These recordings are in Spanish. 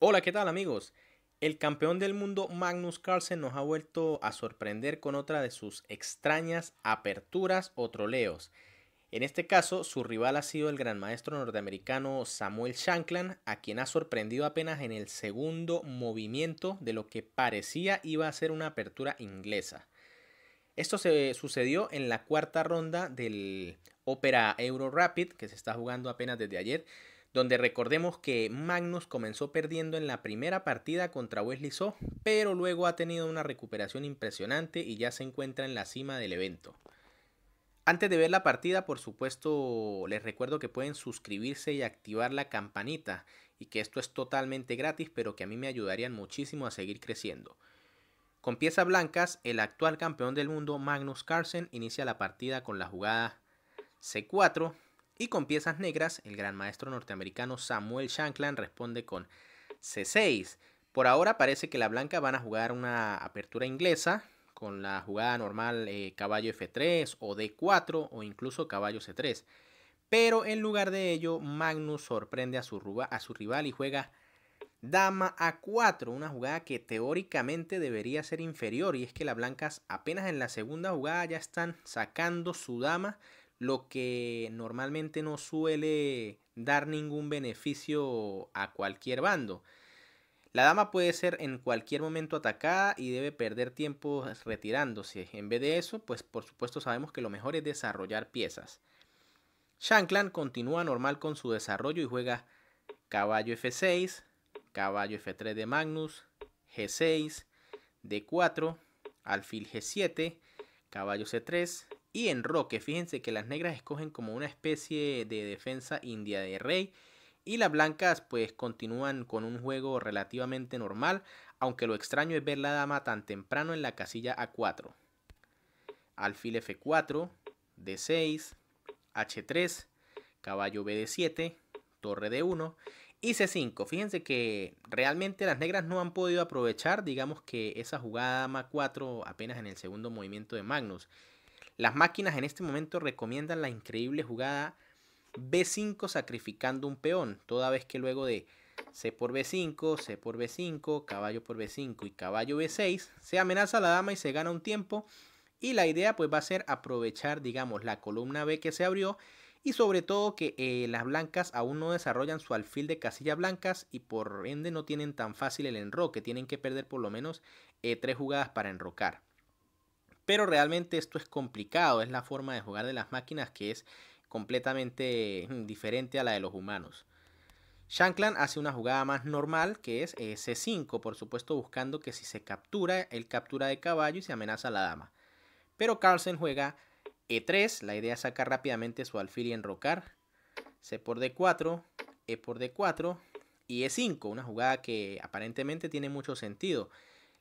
Hola, ¿qué tal amigos? El campeón del mundo Magnus Carlsen nos ha vuelto a sorprender con otra de sus extrañas aperturas o troleos. En este caso, su rival ha sido el gran maestro norteamericano Samuel Shankland, a quien ha sorprendido apenas en el segundo movimiento de lo que parecía iba a ser una apertura inglesa. Esto se sucedió en la cuarta ronda del Opera Euro Rapid, que se está jugando apenas desde ayer, donde recordemos que Magnus comenzó perdiendo en la primera partida contra Wesley So, pero luego ha tenido una recuperación impresionante y ya se encuentra en la cima del evento. Antes de ver la partida, por supuesto, les recuerdo que pueden suscribirse y activar la campanita y que esto es totalmente gratis, pero que a mí me ayudarían muchísimo a seguir creciendo. Con piezas blancas, el actual campeón del mundo Magnus Carlsen inicia la partida con la jugada C4 y con piezas negras, el gran maestro norteamericano Samuel Shankland responde con C6. Por ahora parece que la blanca van a jugar una apertura inglesa con la jugada normal eh, caballo F3 o D4 o incluso caballo C3. Pero en lugar de ello, Magnus sorprende a su, a su rival y juega Dama A4, una jugada que teóricamente debería ser inferior y es que las blancas apenas en la segunda jugada ya están sacando su dama lo que normalmente no suele dar ningún beneficio a cualquier bando. La dama puede ser en cualquier momento atacada y debe perder tiempo retirándose. En vez de eso, pues por supuesto sabemos que lo mejor es desarrollar piezas. Shankland continúa normal con su desarrollo y juega caballo F6, caballo F3 de Magnus, G6, D4, alfil G7, caballo C3, y en roque Fíjense que las negras escogen como una especie de defensa india de rey y las blancas pues continúan con un juego relativamente normal, aunque lo extraño es ver la dama tan temprano en la casilla A4. Alfil F4, D6, H3, caballo B 7 torre D1 y C5. Fíjense que realmente las negras no han podido aprovechar, digamos que esa jugada dama 4 apenas en el segundo movimiento de Magnus. Las máquinas en este momento recomiendan la increíble jugada B5 sacrificando un peón, toda vez que luego de C por B5, C por B5, caballo por B5 y caballo B6, se amenaza la dama y se gana un tiempo. Y la idea pues va a ser aprovechar, digamos, la columna B que se abrió y sobre todo que eh, las blancas aún no desarrollan su alfil de casilla blancas y por ende no tienen tan fácil el enroque, tienen que perder por lo menos eh, tres jugadas para enrocar. Pero realmente esto es complicado, es la forma de jugar de las máquinas que es completamente mm, diferente a la de los humanos. Shankland hace una jugada más normal que es eh, C5, por supuesto buscando que si se captura, él captura de caballo y se amenaza a la dama. Pero Carlsen juega E3, la idea es sacar rápidamente su alfil y enrocar. C por D4, E por D4 y E5, una jugada que aparentemente tiene mucho sentido.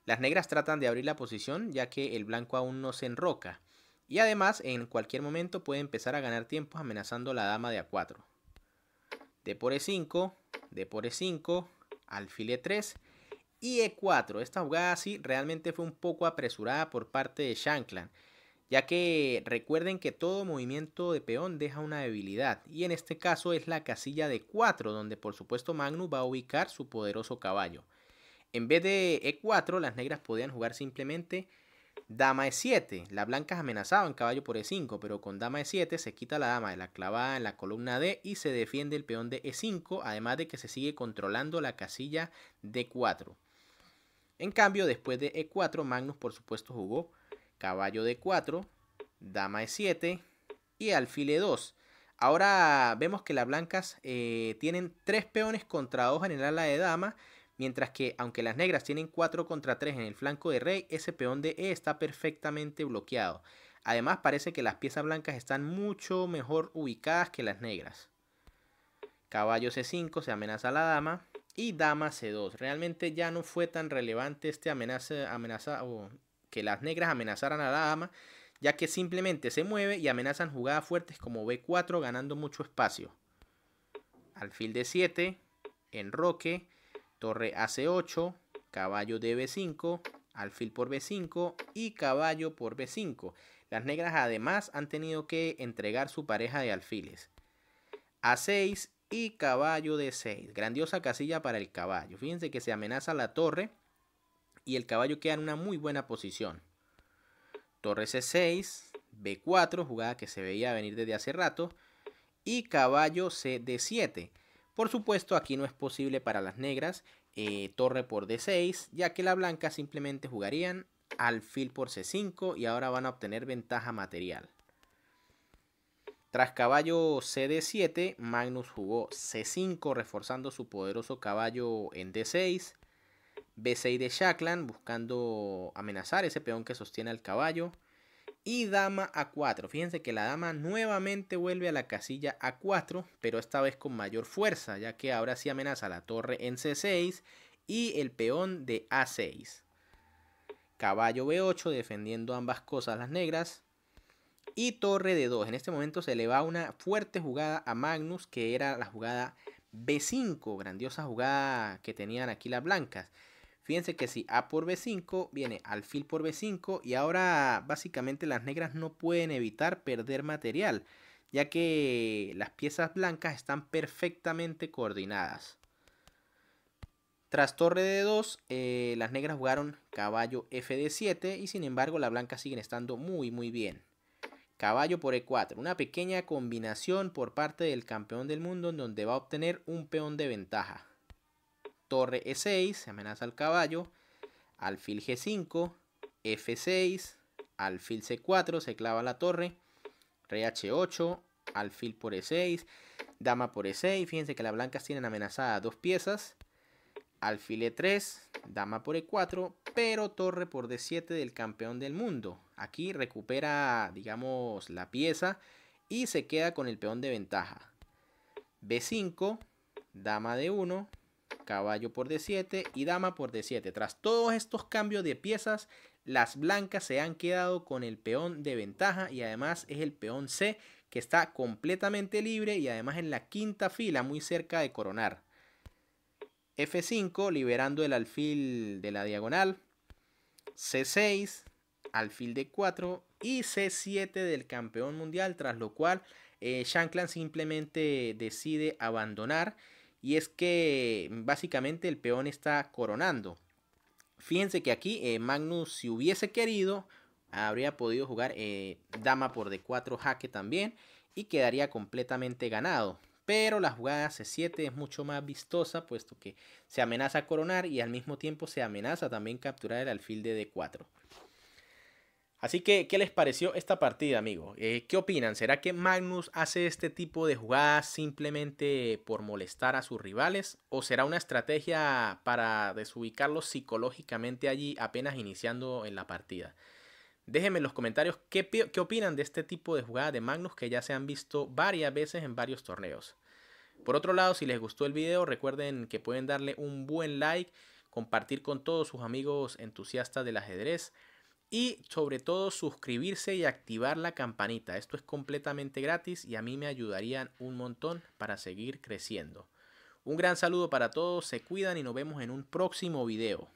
Las negras tratan de abrir la posición ya que el blanco aún no se enroca. Y además en cualquier momento puede empezar a ganar tiempo amenazando la dama de A4. D por E5, D por E5, alfil E3 y E4. Esta jugada así realmente fue un poco apresurada por parte de Shankland. Ya que recuerden que todo movimiento de peón deja una debilidad. Y en este caso es la casilla de 4 donde por supuesto Magnus va a ubicar su poderoso caballo. En vez de E4, las negras podían jugar simplemente dama E7. Las blancas amenazaban caballo por E5, pero con dama E7 se quita la dama de la clavada en la columna D y se defiende el peón de E5, además de que se sigue controlando la casilla D4. En cambio, después de E4, Magnus por supuesto jugó caballo D4, dama E7 y alfil E2. Ahora vemos que las blancas eh, tienen tres peones contra dos en el ala de dama, mientras que aunque las negras tienen 4 contra 3 en el flanco de rey, ese peón de E está perfectamente bloqueado. Además parece que las piezas blancas están mucho mejor ubicadas que las negras. Caballo C5, se amenaza a la dama. Y dama C2. Realmente ya no fue tan relevante este amenaza, amenaza que las negras amenazaran a la dama, ya que simplemente se mueve y amenazan jugadas fuertes como B4 ganando mucho espacio. Alfil D7, enroque, torre a c8, caballo de b5, alfil por b5 y caballo por b5. Las negras además han tenido que entregar su pareja de alfiles. A6 y caballo de 6. Grandiosa casilla para el caballo. Fíjense que se amenaza la torre y el caballo queda en una muy buena posición. Torre C6, B4, jugada que se veía venir desde hace rato. Y caballo C 7 por supuesto, aquí no es posible para las negras eh, torre por D6, ya que la blanca simplemente jugarían alfil por C5 y ahora van a obtener ventaja material. Tras caballo CD7, Magnus jugó C5 reforzando su poderoso caballo en D6. B6 de Shackland buscando amenazar ese peón que sostiene al caballo y dama a 4. Fíjense que la dama nuevamente vuelve a la casilla a 4, pero esta vez con mayor fuerza, ya que ahora sí amenaza la torre en c6 y el peón de a6. Caballo b8 defendiendo ambas cosas las negras. Y torre de 2. En este momento se le va una fuerte jugada a Magnus, que era la jugada b5, grandiosa jugada que tenían aquí las blancas. Fíjense que si A por B5 viene alfil por B5 y ahora básicamente las negras no pueden evitar perder material, ya que las piezas blancas están perfectamente coordinadas. Tras torre d 2, eh, las negras jugaron caballo de 7 y sin embargo las blancas siguen estando muy muy bien. Caballo por e4, una pequeña combinación por parte del campeón del mundo en donde va a obtener un peón de ventaja torre E6, se amenaza al caballo, alfil G5, F6, alfil C4, se clava la torre, rey H8, alfil por E6, dama por E6, fíjense que las blancas tienen amenazadas dos piezas, alfil E3, dama por E4, pero torre por D7 del campeón del mundo. Aquí recupera, digamos, la pieza y se queda con el peón de ventaja. B5, dama de 1 caballo por D7 y dama por D7. Tras todos estos cambios de piezas, las blancas se han quedado con el peón de ventaja y además es el peón C que está completamente libre y además en la quinta fila muy cerca de coronar. F5 liberando el alfil de la diagonal. C6, alfil de 4 y C7 del campeón mundial, tras lo cual eh, Shankland simplemente decide abandonar y es que mm, básicamente el peón está coronando. Fíjense que aquí eh, Magnus si hubiese querido habría podido jugar eh, dama por d4 jaque también y quedaría completamente ganado. Pero la jugada c7 es mucho más vistosa puesto que se amenaza a coronar y al mismo tiempo se amenaza también capturar el alfil de d4. Así que, ¿qué les pareció esta partida, amigo? Eh, ¿Qué opinan? ¿Será que Magnus hace este tipo de jugadas simplemente por molestar a sus rivales? ¿O será una estrategia para desubicarlos psicológicamente allí apenas iniciando en la partida? Déjenme en los comentarios qué, qué opinan de este tipo de jugadas de Magnus que ya se han visto varias veces en varios torneos. Por otro lado, si les gustó el video, recuerden que pueden darle un buen like, compartir con todos sus amigos entusiastas del ajedrez y sobre todo suscribirse y activar la campanita. Esto es completamente gratis y a mí me ayudarían un montón para seguir creciendo. Un gran saludo para todos, se cuidan y nos vemos en un próximo video.